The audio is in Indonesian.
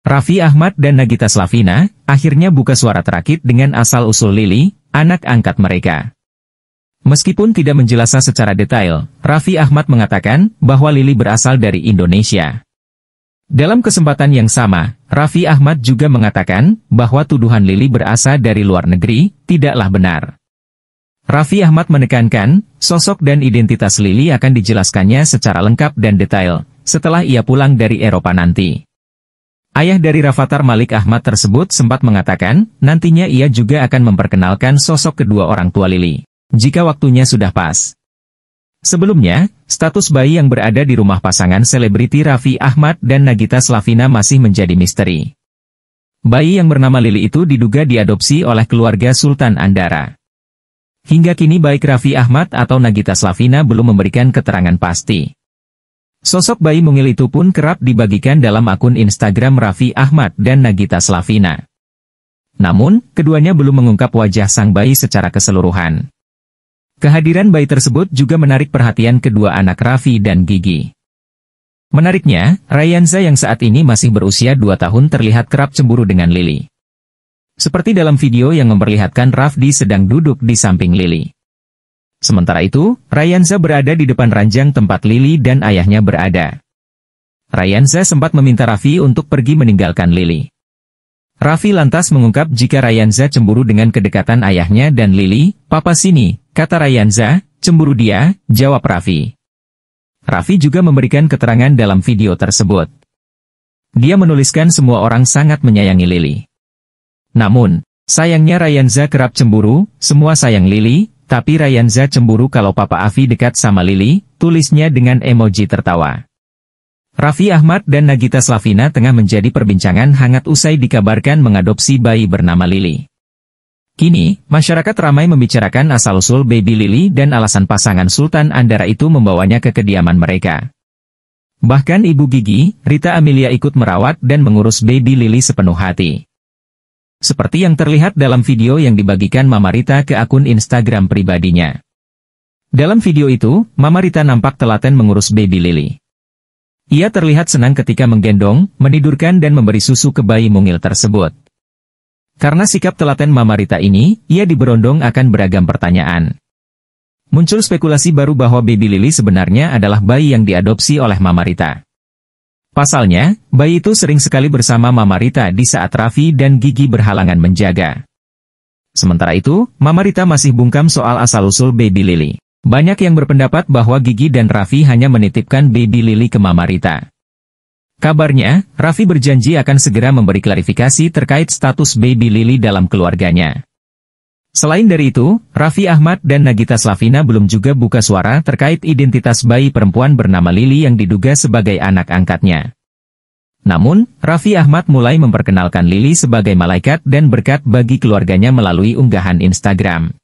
Raffi Ahmad dan Nagita Slavina akhirnya buka suara terakit dengan asal-usul Lili, anak angkat mereka. Meskipun tidak menjelaskan secara detail, Raffi Ahmad mengatakan bahwa Lili berasal dari Indonesia. Dalam kesempatan yang sama, Raffi Ahmad juga mengatakan bahwa tuduhan Lili berasal dari luar negeri tidaklah benar. Raffi Ahmad menekankan, sosok dan identitas Lili akan dijelaskannya secara lengkap dan detail setelah ia pulang dari Eropa nanti. Ayah dari Rafathar Malik Ahmad tersebut sempat mengatakan, nantinya ia juga akan memperkenalkan sosok kedua orang tua Lili. Jika waktunya sudah pas. Sebelumnya, status bayi yang berada di rumah pasangan selebriti Raffi Ahmad dan Nagita Slavina masih menjadi misteri. Bayi yang bernama Lili itu diduga diadopsi oleh keluarga Sultan Andara. Hingga kini baik Raffi Ahmad atau Nagita Slavina belum memberikan keterangan pasti. Sosok bayi mungil itu pun kerap dibagikan dalam akun Instagram Raffi Ahmad dan Nagita Slavina. Namun, keduanya belum mengungkap wajah sang bayi secara keseluruhan. Kehadiran bayi tersebut juga menarik perhatian kedua anak Raffi dan Gigi. Menariknya, Ryanza yang saat ini masih berusia 2 tahun terlihat kerap cemburu dengan Lily. Seperti dalam video yang memperlihatkan Rafdi sedang duduk di samping Lily. Sementara itu, Rayansa berada di depan ranjang tempat Lily dan ayahnya berada. Rayansa sempat meminta Raffi untuk pergi meninggalkan Lily. Raffi lantas mengungkap jika Rayanza cemburu dengan kedekatan ayahnya dan Lily. Papa sini, kata Rayanza, cemburu dia, jawab Raffi. Raffi juga memberikan keterangan dalam video tersebut. Dia menuliskan semua orang sangat menyayangi Lily. Namun, sayangnya Rayanza kerap cemburu, semua sayang Lily. Tapi Ryanza cemburu kalau Papa Avi dekat sama Lili, tulisnya dengan emoji tertawa. Raffi Ahmad dan Nagita Slavina tengah menjadi perbincangan hangat usai dikabarkan mengadopsi bayi bernama Lili. Kini, masyarakat ramai membicarakan asal-usul baby Lili dan alasan pasangan Sultan Andara itu membawanya ke kediaman mereka. Bahkan Ibu Gigi, Rita Amelia ikut merawat dan mengurus baby Lili sepenuh hati. Seperti yang terlihat dalam video yang dibagikan Mama Rita ke akun Instagram pribadinya. Dalam video itu, Mama Rita nampak telaten mengurus baby Lily. Ia terlihat senang ketika menggendong, menidurkan dan memberi susu ke bayi mungil tersebut. Karena sikap telaten Mama Rita ini, ia diberondong akan beragam pertanyaan. Muncul spekulasi baru bahwa baby Lily sebenarnya adalah bayi yang diadopsi oleh Mama Rita. Pasalnya, bayi itu sering sekali bersama Mama Rita di saat Raffi dan Gigi berhalangan menjaga. Sementara itu, Mama Rita masih bungkam soal asal-usul baby Lily. Banyak yang berpendapat bahwa Gigi dan Raffi hanya menitipkan baby Lily ke Mama Rita. Kabarnya, Raffi berjanji akan segera memberi klarifikasi terkait status baby Lily dalam keluarganya. Selain dari itu, Raffi Ahmad dan Nagita Slavina belum juga buka suara terkait identitas bayi perempuan bernama Lili yang diduga sebagai anak angkatnya. Namun, Raffi Ahmad mulai memperkenalkan Lili sebagai malaikat dan berkat bagi keluarganya melalui unggahan Instagram.